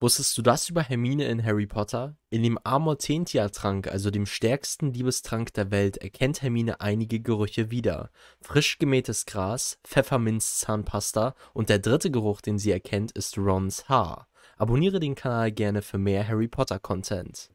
Wusstest du das über Hermine in Harry Potter? In dem Amortentia-Trank, also dem stärksten Liebestrank der Welt, erkennt Hermine einige Gerüche wieder. Frisch gemähtes Gras, Pfefferminz-Zahnpasta und der dritte Geruch, den sie erkennt, ist Rons Haar. Abonniere den Kanal gerne für mehr Harry Potter Content.